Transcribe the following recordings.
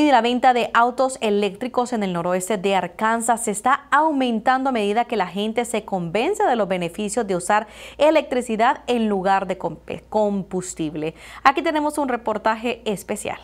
y la venta de autos eléctricos en el noroeste de Arkansas se está aumentando a medida que la gente se convence de los beneficios de usar electricidad en lugar de eh, combustible. Aquí tenemos un reportaje especial.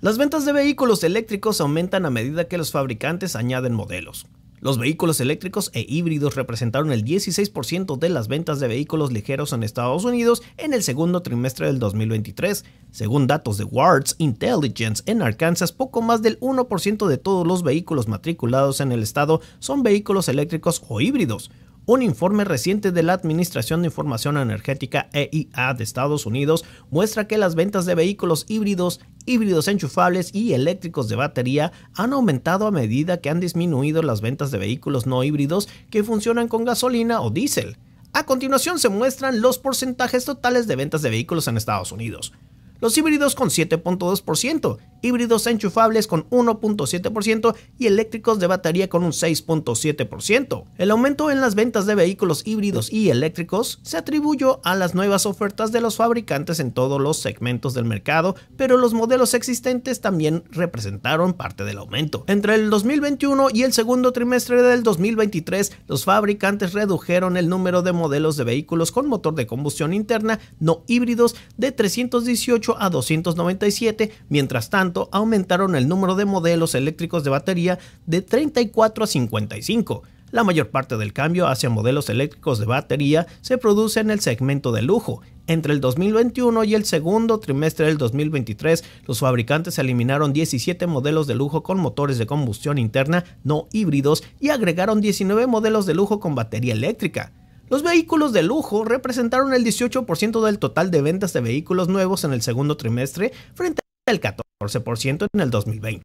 Las ventas de vehículos eléctricos aumentan a medida que los fabricantes añaden modelos. Los vehículos eléctricos e híbridos representaron el 16% de las ventas de vehículos ligeros en Estados Unidos en el segundo trimestre del 2023. Según datos de Wards Intelligence en Arkansas, poco más del 1% de todos los vehículos matriculados en el estado son vehículos eléctricos o híbridos, un informe reciente de la Administración de Información Energética EIA de Estados Unidos muestra que las ventas de vehículos híbridos, híbridos enchufables y eléctricos de batería han aumentado a medida que han disminuido las ventas de vehículos no híbridos que funcionan con gasolina o diésel. A continuación se muestran los porcentajes totales de ventas de vehículos en Estados Unidos los híbridos con 7.2%, híbridos enchufables con 1.7% y eléctricos de batería con un 6.7%. El aumento en las ventas de vehículos híbridos y eléctricos se atribuyó a las nuevas ofertas de los fabricantes en todos los segmentos del mercado, pero los modelos existentes también representaron parte del aumento. Entre el 2021 y el segundo trimestre del 2023, los fabricantes redujeron el número de modelos de vehículos con motor de combustión interna no híbridos de 318 a 297, mientras tanto aumentaron el número de modelos eléctricos de batería de 34 a 55. La mayor parte del cambio hacia modelos eléctricos de batería se produce en el segmento de lujo. Entre el 2021 y el segundo trimestre del 2023, los fabricantes eliminaron 17 modelos de lujo con motores de combustión interna no híbridos y agregaron 19 modelos de lujo con batería eléctrica. Los vehículos de lujo representaron el 18% del total de ventas de vehículos nuevos en el segundo trimestre frente el 14% en el 2020.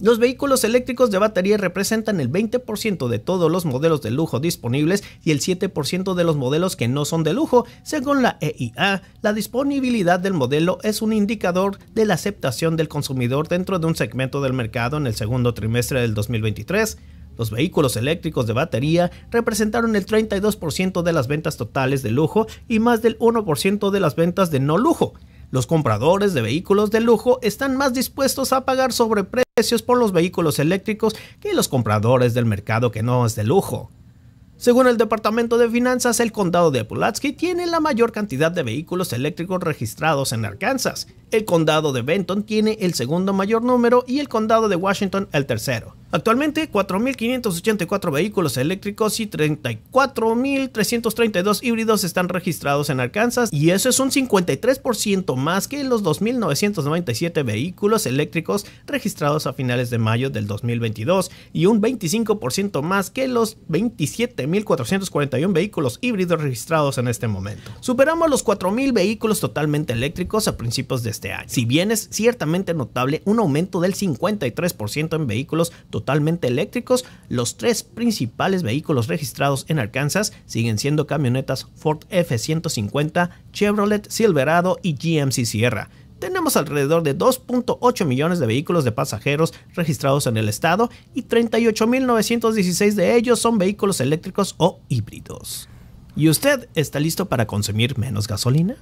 Los vehículos eléctricos de batería representan el 20% de todos los modelos de lujo disponibles y el 7% de los modelos que no son de lujo. Según la EIA, la disponibilidad del modelo es un indicador de la aceptación del consumidor dentro de un segmento del mercado en el segundo trimestre del 2023. Los vehículos eléctricos de batería representaron el 32% de las ventas totales de lujo y más del 1% de las ventas de no lujo. Los compradores de vehículos de lujo están más dispuestos a pagar sobreprecios por los vehículos eléctricos que los compradores del mercado que no es de lujo. Según el Departamento de Finanzas, el condado de Pulaski tiene la mayor cantidad de vehículos eléctricos registrados en Arkansas. El condado de Benton tiene el segundo mayor número y el condado de Washington el tercero. Actualmente 4.584 vehículos eléctricos y 34.332 híbridos están registrados en Arkansas y eso es un 53% más que los 2.997 vehículos eléctricos registrados a finales de mayo del 2022 y un 25% más que los 27.441 vehículos híbridos registrados en este momento. Superamos los 4.000 vehículos totalmente eléctricos a principios de este año. Si bien es ciertamente notable un aumento del 53% en vehículos totalmente totalmente eléctricos, los tres principales vehículos registrados en Arkansas siguen siendo camionetas Ford F-150, Chevrolet Silverado y GMC Sierra tenemos alrededor de 2.8 millones de vehículos de pasajeros registrados en el estado y 38.916 de ellos son vehículos eléctricos o híbridos. ¿Y usted está listo para consumir menos gasolina?